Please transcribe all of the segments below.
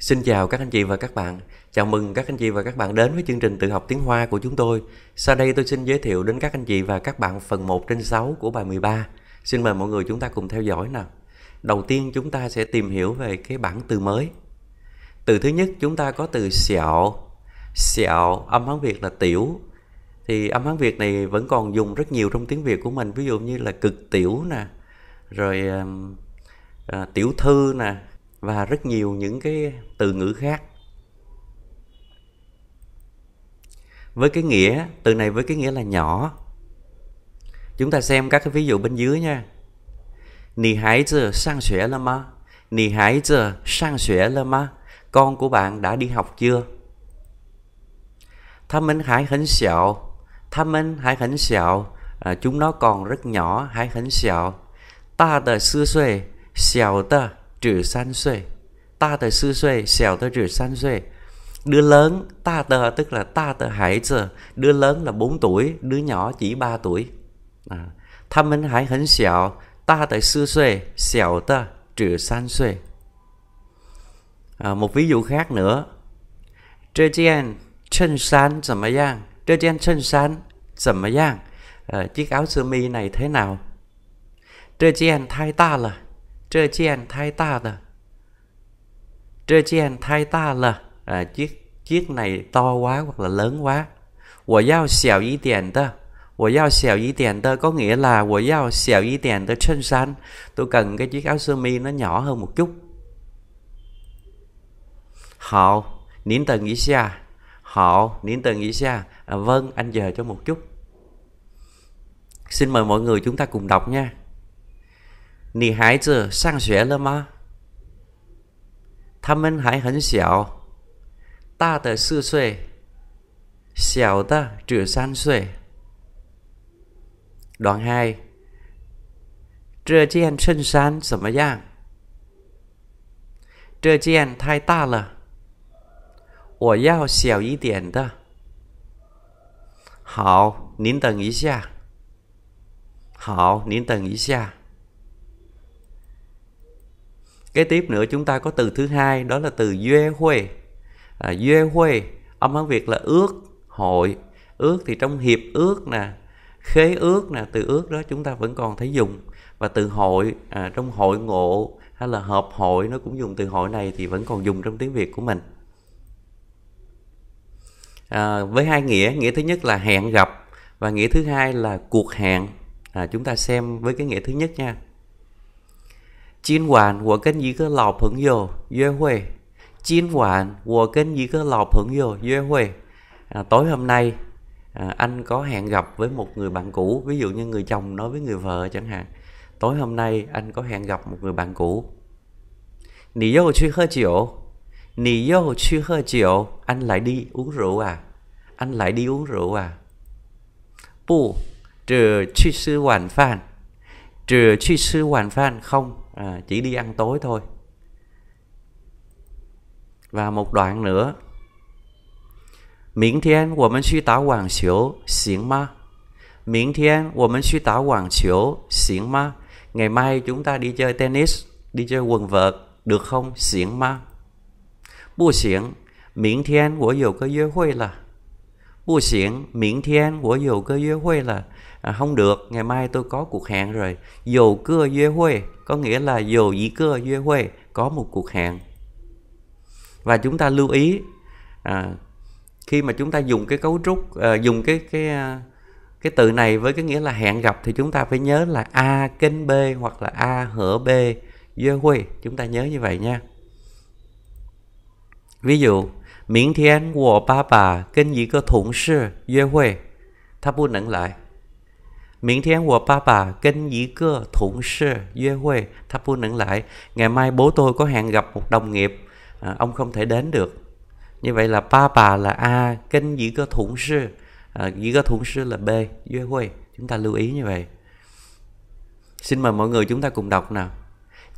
Xin chào các anh chị và các bạn. Chào mừng các anh chị và các bạn đến với chương trình tự học tiếng Hoa của chúng tôi. Sau đây tôi xin giới thiệu đến các anh chị và các bạn phần 1 trên 6 của bài 13. Xin mời mọi người chúng ta cùng theo dõi nào. Đầu tiên chúng ta sẽ tìm hiểu về cái bảng từ mới. Từ thứ nhất chúng ta có từ xẹo. Xẹo âm Hán Việt là tiểu. Thì âm Hán Việt này vẫn còn dùng rất nhiều trong tiếng Việt của mình, ví dụ như là cực tiểu nè, rồi à, tiểu thư nè, và rất nhiều những cái từ ngữ khác với cái nghĩa từ này với cái nghĩa là nhỏ chúng ta xem các cái ví dụ bên dưới nha nì hãy giờ sang xuế là ma nì hãy giờ sang xuế là ma con của bạn đã đi học chưa thăm minh hải hỉnh xạo thăm minh hải hỉnh xạo à, chúng nó còn rất nhỏ hải hỉnh xạo ta tờ xưa xuê xào ta trừ san xuê ta tờ sư xuê xẻo tờ trừ san xuê đứa lớn ta tờ tức là ta tờ hải giờ đứa lớn là 4 tuổi đứa nhỏ chỉ 3 tuổi à, ta mình hãy hấn xẻo ta tờ sư xuê xẻo tờ trừ san xuê à, một ví dụ khác nữa trê chen chân sán 怎么样 trê chen chân sán 怎么样 à, chiếc áo sơ mi này thế nào trê chen thay ta là trơ chèn à, chiếc chiếc này to quá hoặc là lớn quá nghĩa là của tôi cần cái chiếc áo sơ mi nó nhỏ hơn một chút họ nín tầng nghĩ xa họ nín tầng nghĩ xa à, vâng anh chờ cho một chút xin mời mọi người chúng ta cùng đọc nha 女孩子上学了吗？他们还很小，大的四岁，小的只三岁。男嗨！这件衬衫怎么样？这件太大了，我要小一点的。好，您等一下。好，您等一下。kế tiếp nữa chúng ta có từ thứ hai đó là từ duê huê à, due huê âm hán việt là ước hội ước thì trong hiệp ước nè khế ước nè từ ước đó chúng ta vẫn còn thấy dùng và từ hội à, trong hội ngộ hay là hợp hội nó cũng dùng từ hội này thì vẫn còn dùng trong tiếng việt của mình à, với hai nghĩa nghĩa thứ nhất là hẹn gặp và nghĩa thứ hai là cuộc hẹn à, chúng ta xem với cái nghĩa thứ nhất nha 今晚我跟一个老朋友约会. À, tối hôm nay à, anh có hẹn gặp với một người bạn cũ Ví dụ như người chồng nói với người vợ chẳng hạn Tối hôm nay anh có hẹn gặp một người bạn cũ Nì lại đi uống rượu à Anh lại đi uống rượu à Bù trừ truy sư hoàn trừ chi sư hoàn phan không à, chỉ đi ăn tối thôi và một đoạn nữa Miễn thiên của mình suy táo quảng chiếu, xính ma. Miễn thiên của mình suy táo quảng chiếu, xính ma. Ngày mai chúng ta đi chơi tennis, đi chơi quần vợt, được không? Xính ma. Bù xính, miễn thiên của dầu cơ dư huy là. Bù xính, miễn thiên của dầu cơ dư huy là à, không được ngày mai tôi có cuộc hẹn rồi dù cưa dê huê có nghĩa là dù dĩ cưa dê huê có một cuộc hẹn và chúng ta lưu ý à, khi mà chúng ta dùng cái cấu trúc à, dùng cái cái à, cái từ này với cái nghĩa là hẹn gặp thì chúng ta phải nhớ là a kênh b hoặc là a hở b dê huê chúng ta nhớ như vậy nha ví dụ miễn thiên của ba bà kênh gì cơ thủng sư dê huê tháp bu nặng lại Miễn thiên của papa kênh dĩ cơ thụng sư dê huê thắp phu nửng lại. Ngày mai bố tôi có hẹn gặp một đồng nghiệp. À, ông không thể đến được. Như vậy là bà là A, kênh dĩ cơ thụng sư. À, dĩ cơ thụng sư là B, duy huê. Chúng ta lưu ý như vậy. Xin mời mọi người chúng ta cùng đọc nào.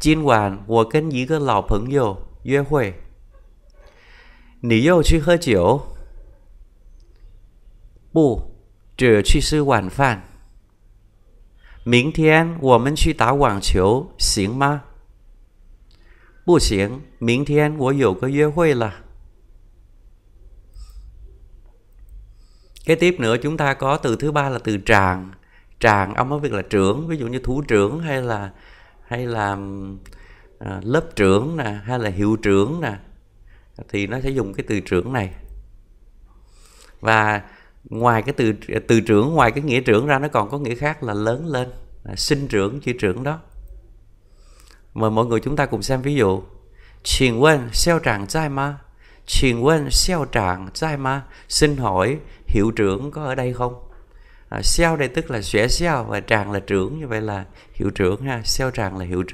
chín hoàn của kênh dĩ cơ lò phấn vô, duy huê. Nì yêu chứ hơ chiều. Bù, trừ chi sư hoàn phản. 明天我们去打网球行吗？不行，明天我有个约会了。Kế tiếp nữa chúng ta có từ thứ ba là từ tràng. Tràng ông nói việc là trưởng, ví dụ như thủ trưởng hay là hay là à, lớp trưởng nè, hay là hiệu trưởng nè thì nó sẽ dùng cái từ trưởng này. Và ngoài cái từ từ trưởng ngoài cái nghĩa trưởng ra nó còn có nghĩa khác là lớn lên là sinh trưởng chữ trưởng đó mời mọi người chúng ta cùng xem ví dụ Chuyển quân xeo trạng trai ma Chuyển quân xeo trạng trai ma Xin hỏi hiệu trưởng có ở đây không? À, xeo đây tức là xẻ xeo và tràng là trưởng như vậy là hiệu trưởng ha xeo tràng là hiệu trưởng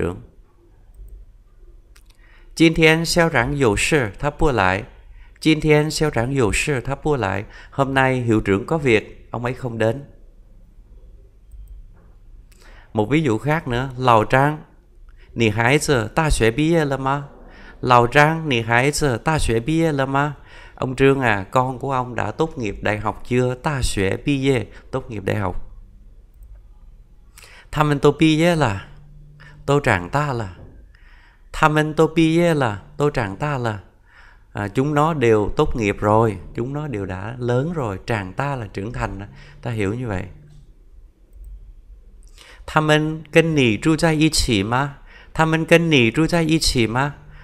trưởng 今天校长有事，他不来。今天校长有事，他不来。Hôm nay hiệu trưởng có việc, ông ấy không đến. Một ví dụ khác nữa, Lào Trang, nì hái giờ, ta xuế bí là mà. Lào Trang, nì hái giờ, ta xuế bí là mà. Ông Trương à, con của ông đã tốt nghiệp đại học chưa? Ta xuế bí tốt nghiệp đại học. Tham mình tô bí là, tô trạng ta là. Tham mình tô bí là, tô trạng ta là à, chúng nó đều tốt nghiệp rồi chúng nó đều đã lớn rồi tràng ta là trưởng thành ta hiểu như vậy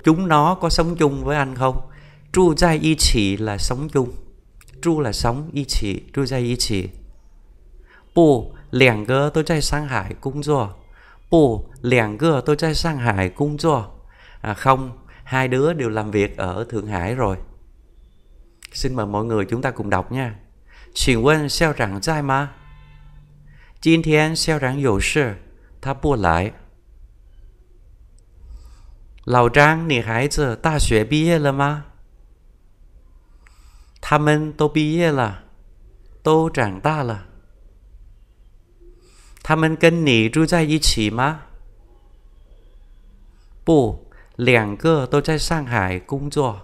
Chúng nó có sống chung với anh không? Tru 在一起 là sống chung. Tru là sống, y chỉ, tru 在一起. Bù, liàng gơ tôi trai sang Hải cung dùa. Bù, liàng gơ tôi trai sang Hải cung dùa. À, không, hai đứa đều làm việc ở Thượng Hải rồi. Xin mời mọi người chúng ta cùng đọc nha. Xin quên sao rằng trai mà. Jin thiên sao rằng dụ sư, ta bua lại. Lão Trang, nì hái zi, ta xuế bi yê lơ ma? Tha mên tô bi yê là, tô trạng ta là. Tha mên kênh nì ru zai yì chỉ ma? Bù, 两个都在上海工作。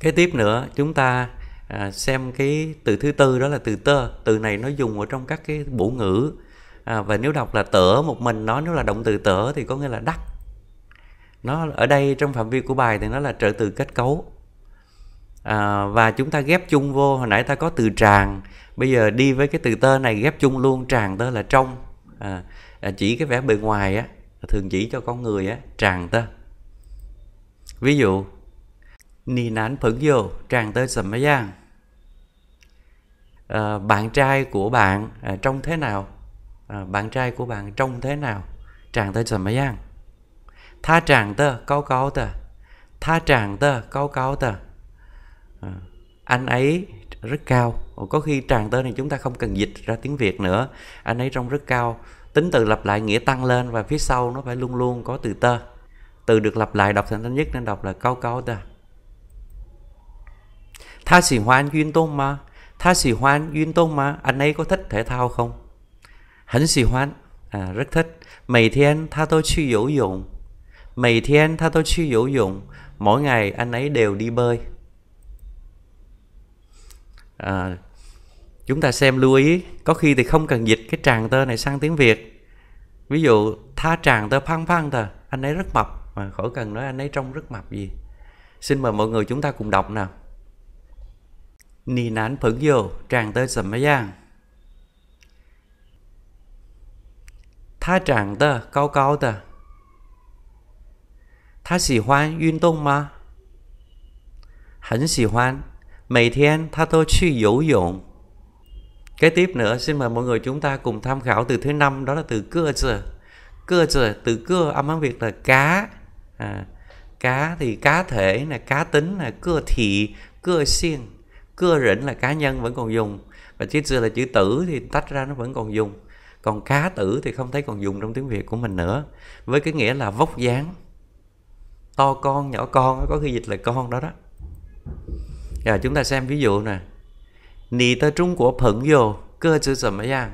Kế tiếp nữa, chúng ta à, xem cái từ thứ tư đó là từ tơ. Từ này nó dùng ở trong các cái bộ ngữ. À, và nếu đọc là tở một mình nó nếu là động từ tở thì có nghĩa là đắc. Nó ở đây trong phạm vi của bài thì nó là trợ từ kết cấu. À, và chúng ta ghép chung vô hồi nãy ta có từ tràng bây giờ đi với cái từ tơ này ghép chung luôn tràng tơ là trong à, À, chỉ cái vẻ bề ngoài á thường chỉ cho con người á tràn tơ ví dụ ni nán phấn vô tràn tơ sầm giang à, bạn trai của bạn à, trông thế nào à, bạn trai của bạn trông thế nào tràn tơ sầm giang tha tràn tơ cao cao tơ tha tràn tơ cao cao tơ à, anh ấy rất cao có khi tràn tơ này chúng ta không cần dịch ra tiếng việt nữa anh ấy trông rất cao tính từ lặp lại nghĩa tăng lên và phía sau nó phải luôn luôn có từ tơ từ được lặp lại đọc thành thanh nhất nên đọc là câu câu tơ tha sĩ hoan duyên tôn mà tha sĩ hoan duyên tôn mà anh ấy có thích thể thao không hắn sĩ hoan à, rất thích mày thiên tha tôi suy dỗ dụng mày thiên tha tôi suy dỗ dụng mỗi ngày anh ấy đều đi bơi à, Chúng ta xem lưu ý, có khi thì không cần dịch cái tràng tơ này sang tiếng Việt. Ví dụ, tha tràng tơ phăng phăng tờ, anh ấy rất mập, mà khỏi cần nói anh ấy trông rất mập gì. Xin mời mọi người chúng ta cùng đọc nào. Nì nán phấn vô, tràng tơ sầm mấy giang. Tha tràng tơ, cao cao tờ. Tha xỉ hoan, yun tông mà. Hắn xỉ hoan, 每天他都去游泳。Kế tiếp nữa xin mời mọi người chúng ta cùng tham khảo từ thứ năm đó là từ cưa giờ. Cưa giờ từ cưa âm hán Việt là cá. À, cá thì cá thể là cá tính là cưa thị, cưa xiên, cưa rỉnh là cá nhân vẫn còn dùng và chữ xưa là chữ tử thì tách ra nó vẫn còn dùng còn cá tử thì không thấy còn dùng trong tiếng việt của mình nữa với cái nghĩa là vóc dáng to con nhỏ con có khi dịch là con đó đó rồi chúng ta xem ví dụ nè 你的中国朋友 cơ chữ 怎么样?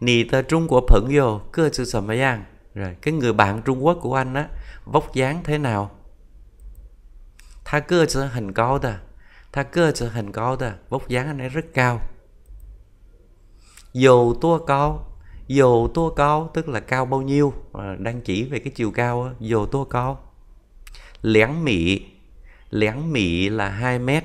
Nì tờ Trung Quốc phận vô, cơ chữ sầm mấy ăn. Rồi, cái người bạn Trung Quốc của anh á, vóc dáng thế nào? Tha cơ chữ hình cao ta. Tha cơ chữ hình cao ta. Vóc dáng anh ấy rất cao. Dầu tua cao. Dầu tua cao tức là cao bao nhiêu. À, đang chỉ về cái chiều cao á. Dầu tua cao. Lẻng mị. Lẻng mị là 2 mét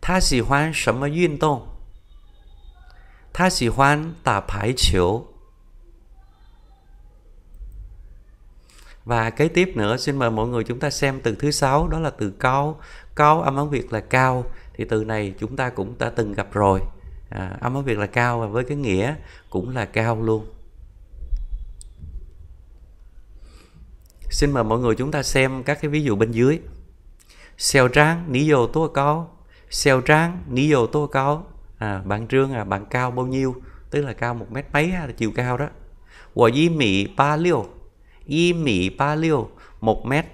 他喜欢什么运动？他喜欢打排球. Và kế tiếp nữa xin mời mọi người chúng ta xem từ thứ sáu đó là từ cao. Cao âm ấn Việt là cao thì từ này chúng ta cũng đã từng gặp rồi. À, âm ấn Việt là cao và với cái nghĩa cũng là cao luôn. Xin mời mọi người chúng ta xem các cái ví dụ bên dưới. Xèo trang, lý do tua cao, xeo tráng ní dồ tô cao à, bạn trương à bạn cao bao nhiêu tức là cao một mét mấy là chiều cao đó của y mỹ ba liêu y mỹ ba liêu một mét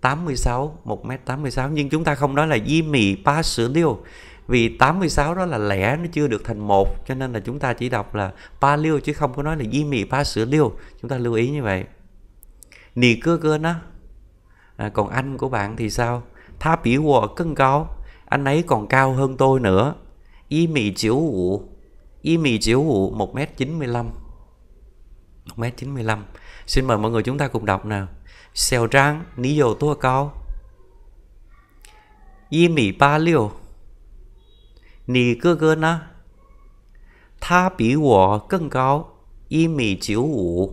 86 1 m 86 nhưng chúng ta không nói là di mì ba sữa liêu vì 86 đó là lẻ nó chưa được thành một cho nên là chúng ta chỉ đọc là ba liêu chứ không có nói là di mì ba sữa liêu chúng ta lưu ý như vậy nì cơ cơ nó à, còn anh của bạn thì sao tha bỉ hùa cân cao anh ấy còn cao hơn tôi nữa Y mì chiếu hụ Y mì chiếu hụ 1m95 1m95 Xin mời mọi người chúng ta cùng đọc nào Xèo trang ní dầu tua cao Y mì ba liều Nì cơ cơ na Tha bỉ wọ cân cao Y mì chiếu hụ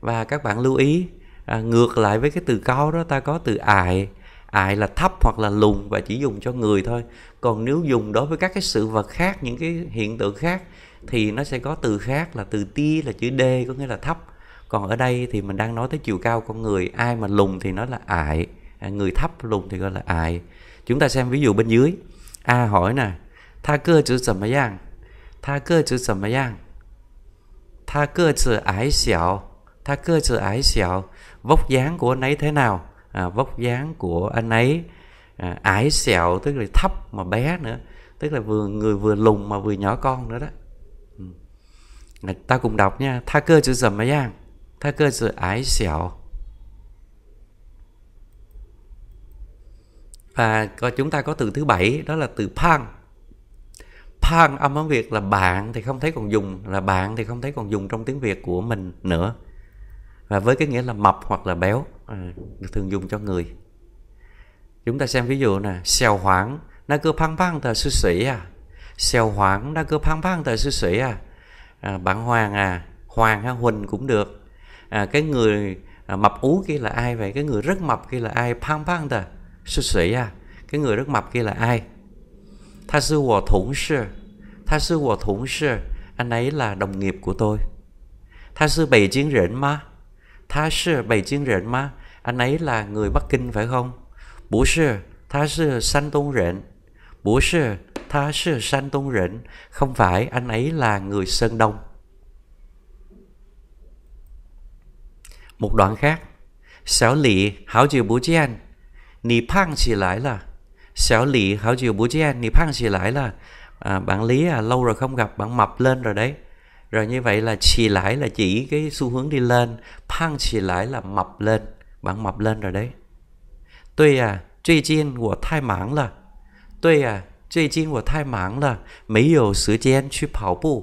Và các bạn lưu ý à, Ngược lại với cái từ cao đó ta có từ ải ải là thấp hoặc là lùn và chỉ dùng cho người thôi còn nếu dùng đối với các cái sự vật khác những cái hiện tượng khác thì nó sẽ có từ khác là từ tia là chữ d có nghĩa là thấp còn ở đây thì mình đang nói tới chiều cao con người ai mà lùn thì nó là ải à, người thấp lùn thì gọi là ải chúng ta xem ví dụ bên dưới a à, hỏi nè tha cơ chữ sầm giang tha cơ chữ sầm giang tha cơ chữ ải xẻo tha cơ chữ ải xẻo vóc dáng của anh ấy thế nào à, vóc dáng của anh ấy à, ải xẹo tức là thấp mà bé nữa tức là vừa người vừa lùng mà vừa nhỏ con nữa đó ừ. ta cùng đọc nha tha cơ chữ dầm mà giang tha cơ chữ ái xẹo và chúng ta có từ thứ bảy đó là từ pang pang âm tiếng việt là bạn thì không thấy còn dùng là bạn thì không thấy còn dùng trong tiếng việt của mình nữa và với cái nghĩa là mập hoặc là béo ừ. được thường dùng cho người chúng ta xem ví dụ nè xèo hoảng nó cứ phăng phăng tờ sư sĩ à xèo hoảng nó cứ phăng phăng tờ sư sĩ à, à bạn hoàng à hoàng hay huỳnh cũng được à, cái người à, mập ú kia là ai vậy cái người rất mập kia là ai phăng phăng tờ sư sĩ à cái người rất mập kia là ai tha sư hòa thủng sư tha sư hòa thủng sư anh ấy là đồng nghiệp của tôi tha sư bày chiến rỉnh mà 他是北京人吗? Anh ấy là người Bắc Kinh phải không? 不是，他是山东人。不是，他是山东人。Không phải, anh ấy là người Sơn Đông. Một đoạn khác. Xảo lị, hảo chiều bố chiên. Nì phang chỉ lại là. Xảo lị, hảo chiều bố chiên. Nì phang chỉ lại là. À, bạn Lý à, lâu rồi không gặp, bạn mập lên rồi đấy rồi như vậy là xì lại là chỉ cái xu hướng đi lên phang xì lại là mập lên bạn mập lên rồi đấy tuy à truy chiên của thai mãng là tuy à truy chiên của thai mãng là mấy dầu sứ chen suy 跑步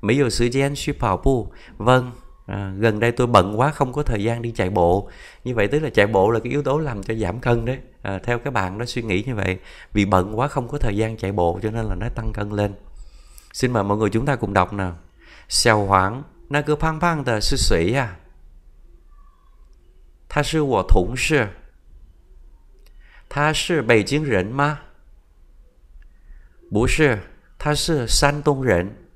mấy dầu sứ chen suy 跑步 vâng À, gần đây tôi bận quá không có thời gian đi chạy bộ như vậy tức là chạy bộ là cái yếu tố làm cho giảm cân đấy à, theo các bạn đó suy nghĩ như vậy vì bận quá không có thời gian chạy bộ cho nên là nó tăng cân lên xin mời mọi người chúng ta cùng đọc nào 小黄，那个胖胖的是谁呀？他是我同事。他是北京人吗？不是，他是山东人。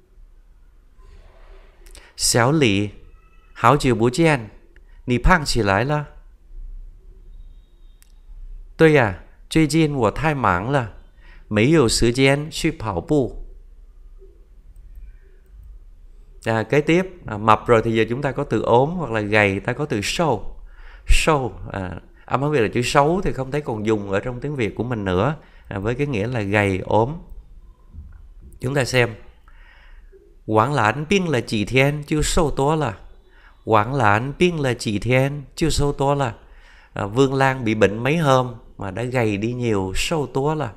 小李，好久不见，你胖起来了。对呀，最近我太忙了，没有时间去跑步。à, kế tiếp à, mập rồi thì giờ chúng ta có từ ốm hoặc là gầy ta có từ sâu sâu à, âm à, hán việt là chữ xấu thì không thấy còn dùng ở trong tiếng việt của mình nữa à, với cái nghĩa là gầy ốm chúng ta xem quảng lãn biên là chỉ thiên chưa sâu tố là quảng lãn biên là chỉ thiên chưa sâu tố là à, vương lan bị bệnh mấy hôm mà đã gầy đi nhiều sâu tố là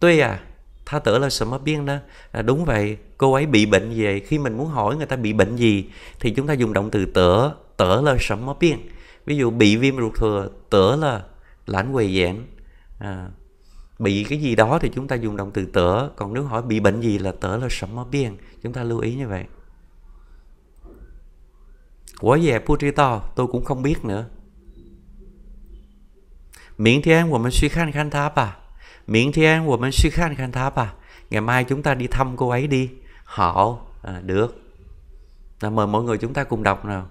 tuy à tha tử là sớm biên đó à, đúng vậy cô ấy bị bệnh gì khi mình muốn hỏi người ta bị bệnh gì thì chúng ta dùng động từ tở tở là sớm biên ví dụ bị viêm ruột thừa tở là lãnh quầy giãn à, bị cái gì đó thì chúng ta dùng động từ tở còn nếu hỏi bị bệnh gì là tở là sớm biên chúng ta lưu ý như vậy quá về pu to tôi cũng không biết nữa miễn thiên của mình suy khăn khăn tháp à 明天我们去看看她吧。Ngày à. mai chúng ta đi thăm cô ấy đi. Họ à, được. Là mời mọi người chúng ta cùng đọc nào.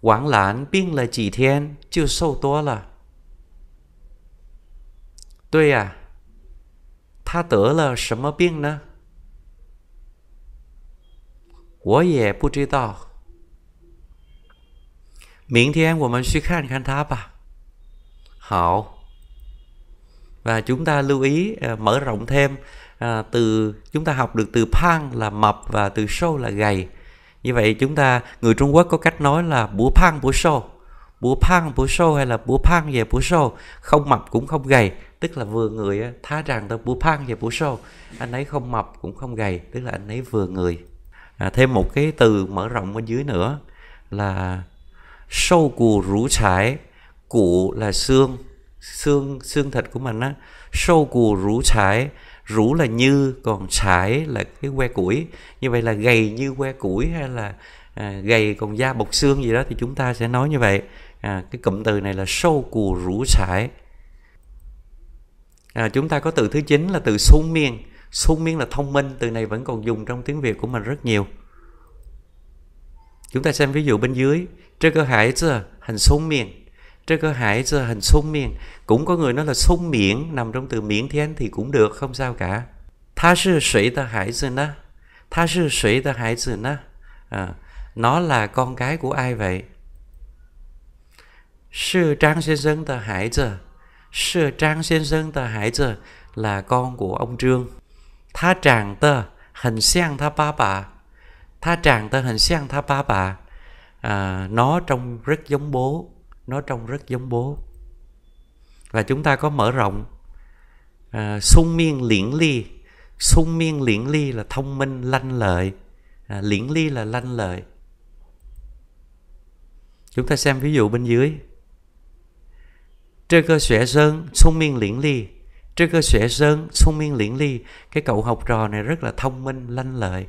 Quảng lãn biên là chỉ thiên, chưa sâu tố là. Tôi à, tha tớ là sớm biên nữa. 我也不知道。明天我们去看看他吧。好。và chúng ta lưu ý à, mở rộng thêm à, từ chúng ta học được từ pang là mập và từ sâu là gầy như vậy chúng ta người Trung Quốc có cách nói là búa pang búa sâu búa pang búa sâu hay là búa pang về búa sâu không mập cũng không gầy tức là vừa người thá rằng tôi búa pang về búa sâu anh ấy không mập cũng không gầy tức là anh ấy vừa người à, thêm một cái từ mở rộng ở dưới nữa là sâu cù rũ chải cụ là xương xương xương thịt của mình á sâu cù rủ chải rủ là như còn chải là cái que củi như vậy là gầy như que củi hay là à, gầy còn da bọc xương gì đó thì chúng ta sẽ nói như vậy à, cái cụm từ này là sâu cù rủ chải à, chúng ta có từ thứ chín là từ xuống miên xuống miên là thông minh từ này vẫn còn dùng trong tiếng việt của mình rất nhiều chúng ta xem ví dụ bên dưới trên cơ hải hành xuống miên hải giờ hình sung miệng cũng có người nói là sung miệng nằm trong từ miệng thiên thì cũng được không sao cả Tha sư sủy tờ hải giờ nó Tha sư sủy tờ hải giờ nó à, Nó là con cái của ai vậy? Sư Trang Xuyên Dân tờ hải giờ Sư Trang Xuyên Dân tờ hải giờ là con của ông Trương Tha tràng tờ hình xiang tha ba bà Tha tràng tờ hình xiang tha ba bà à, Nó trông rất giống bố nó trông rất giống bố và chúng ta có mở rộng à, sung miên liễn ly sung miên liễn ly là thông minh lanh lợi à, liễn ly là lanh lợi chúng ta xem ví dụ bên dưới trơ cơ xẻ sơn sung miên liễn ly trơ cơ xẻ sơn sung miên liễn ly cái cậu học trò này rất là thông minh lanh lợi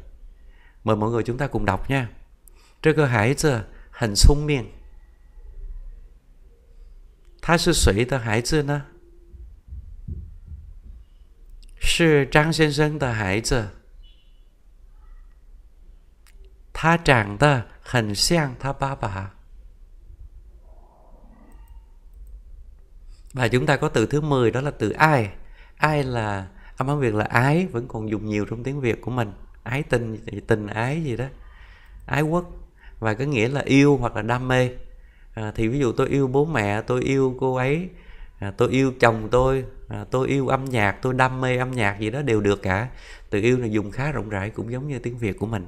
mời mọi người chúng ta cùng đọc nha trơ cơ hải giờ hành sung miên 他是谁的孩子呢？是张先生的孩子。他长得很像他爸爸. chúng ta có từ thứ 10 đó là từ ai. Ai là âm án Việt là ái vẫn còn dùng nhiều trong tiếng Việt của mình. Ái tình tình ái gì đó. Ái quốc và cái nghĩa là yêu hoặc là đam mê à, thì ví dụ tôi yêu bố mẹ tôi yêu cô ấy à, tôi yêu chồng tôi à, tôi yêu âm nhạc tôi đam mê âm nhạc gì đó đều được cả từ yêu này dùng khá rộng rãi cũng giống như tiếng việt của mình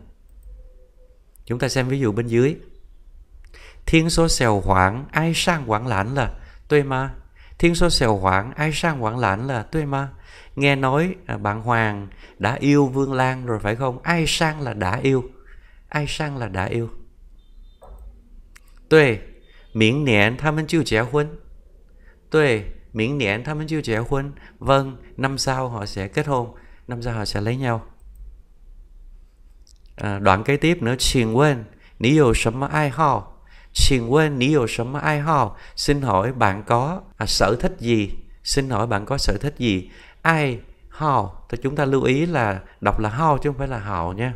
chúng ta xem ví dụ bên dưới thiên số xèo hoảng ai sang quảng lãnh là tôi mà thiên số xèo hoảng ai sang quảng lãnh là tôi mà nghe nói à, bạn hoàng đã yêu vương lan rồi phải không ai sang là đã yêu ai sang là đã yêu tuệ 明年他们就结婚。对，明年他们就结婚. năm sau họ sẽ kết hôn, năm sau họ sẽ lấy nhau. À, đoạn kế tiếp nữa, 请问你有什么爱好?请问你有什么爱好? Xin hỏi bạn có à, sở thích gì? Xin hỏi bạn có sở thích gì? Ai hao thì chúng ta lưu ý là đọc là hao chứ không phải là hào nha.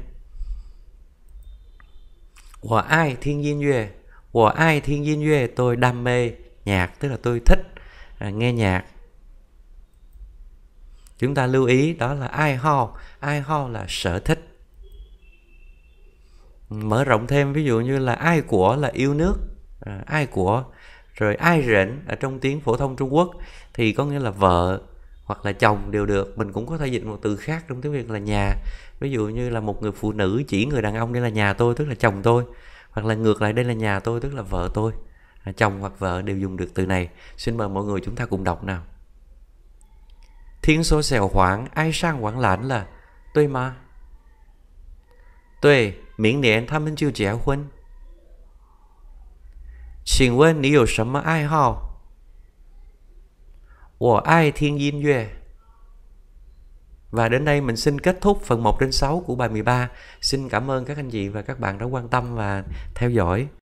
Của ai thiên nhiên duyệt của ai thiên nhiên duệ tôi đam mê nhạc tức là tôi thích à, nghe nhạc chúng ta lưu ý đó là ai ho ai ho là sở thích mở rộng thêm ví dụ như là ai của là yêu nước à, ai của rồi ai rỉnh ở trong tiếng phổ thông trung quốc thì có nghĩa là vợ hoặc là chồng đều được mình cũng có thể dịch một từ khác trong tiếng việt là nhà ví dụ như là một người phụ nữ chỉ người đàn ông đây là nhà tôi tức là chồng tôi hoặc là ngược lại đây là nhà tôi tức là vợ tôi à, chồng hoặc vợ đều dùng được từ này xin mời mọi người chúng ta cùng đọc nào thiên số xèo hoảng ai sang hoảng lãnh là tôi mà tôi miễn niệm tham minh chiêu trẻ huân xin quên lý do sấm ai hao 我爱听音乐。và đến đây mình xin kết thúc phần 1 đến 6 của bài 13. Xin cảm ơn các anh chị và các bạn đã quan tâm và theo dõi.